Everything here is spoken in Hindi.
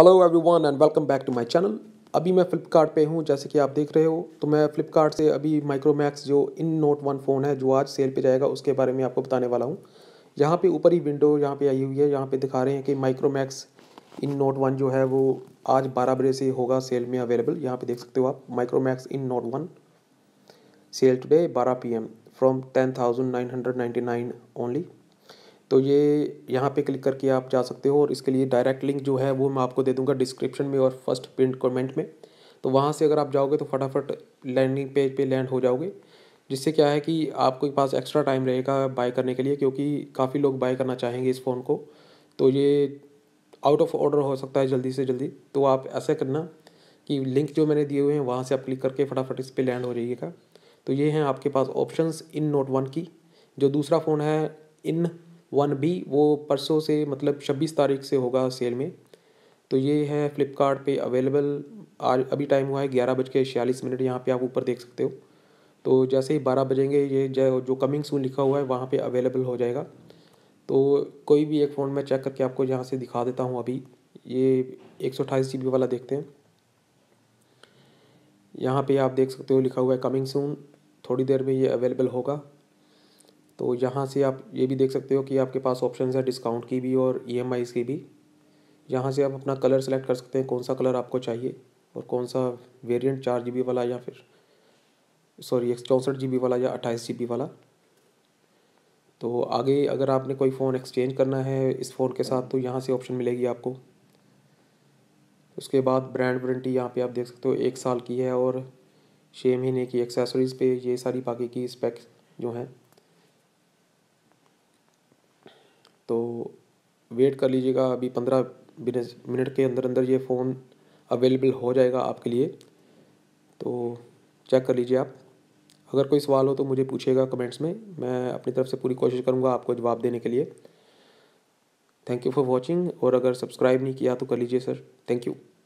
hello everyone and welcome back to my channel अभी मैं फ्लिपकार्ट पे हूँ जैसे कि आप देख रहे हो तो मैं फ्लिपकार्ट से अभी माइक्रोमैक्स जो इन नोट वन फ़ोन है जो आज सेल पे जाएगा उसके बारे में आपको बताने वाला हूँ यहाँ पे ऊपर ही विंडो यहाँ पे आई हुई है यहाँ पे दिखा रहे हैं कि माइक्रोमैक्स इन नोट वन जो है वो आज बारह बजे से होगा सेल में अवेलेबल यहाँ पर देख सकते हो आप Micromax in note one sale today बारह P M from ten thousand nine hundred ninety nine only तो ये यहाँ पे क्लिक करके आप जा सकते हो और इसके लिए डायरेक्ट लिंक जो है वो मैं आपको दे दूँगा डिस्क्रिप्शन में और फर्स्ट प्रिंट कमेंट में तो वहाँ से अगर आप जाओगे तो फटाफट लैंडिंग पेज पे लैंड हो जाओगे जिससे क्या है कि आपके पास एक्स्ट्रा टाइम रहेगा बाय करने के लिए क्योंकि काफ़ी लोग बाय करना चाहेंगे इस फ़ोन को तो ये आउट ऑफ ऑर्डर हो सकता है जल्दी से जल्दी तो आप ऐसा करना कि लिंक जो मैंने दिए हुए हैं वहाँ से आप क्लिक करके फटाफट इस पर लैंड हो जाइएगा तो ये हैं आपके पास ऑप्शंस इन नोट वन की जो दूसरा फ़ोन है इन वन बी वो परसों से मतलब छब्बीस तारीख से होगा सेल में तो ये है फ्लिपकार्ट अवेलेबल आज अभी टाइम हुआ है ग्यारह बज के छियालीस मिनट यहाँ पे आप ऊपर देख सकते हो तो जैसे ही बारह बजेंगे ये जो कमिंग सून लिखा हुआ है वहाँ पे अवेलेबल हो जाएगा तो कोई भी एक फ़ोन मैं चेक करके आपको यहाँ से दिखा देता हूँ अभी ये एक सौ अट्ठाईस जी बी वाला देखते हैं यहाँ पे आप देख सकते हो लिखा हुआ है कमिंग सून थोड़ी देर में ये अवेलेबल होगा तो यहाँ से आप ये भी देख सकते हो कि आपके पास ऑप्शन है डिस्काउंट की भी और ई e एम की भी यहाँ से आप अपना कलर सेलेक्ट कर सकते हैं कौन सा कलर आपको चाहिए और कौन सा वेरियंट चार जी बी वाला या फिर सॉरी एक चौंसठ जी बी वाला या अट्ठाईस जी बी वाला तो आगे अगर आपने कोई फ़ोन एक्सचेंज करना है इस फ़ोन के साथ तो यहाँ से ऑप्शन मिलेगी आपको उसके बाद ब्रांड वारंटी यहाँ पे आप देख सकते हो एक साल की है और छः महीने की एक्सेसरीज़ पे ये सारी बाकी की स्पेक्स जो हैं तो वेट कर लीजिएगा अभी पंद्रह मिनट के अंदर अंदर ये फ़ोन अवेलेबल हो जाएगा आपके लिए तो चेक कर लीजिए आप अगर कोई सवाल हो तो मुझे पूछिएगा कमेंट्स में मैं अपनी तरफ से पूरी कोशिश करूँगा आपको जवाब देने के लिए थैंक यू फॉर वॉचिंग और अगर सब्सक्राइब नहीं किया तो कर लीजिए सर थैंक यू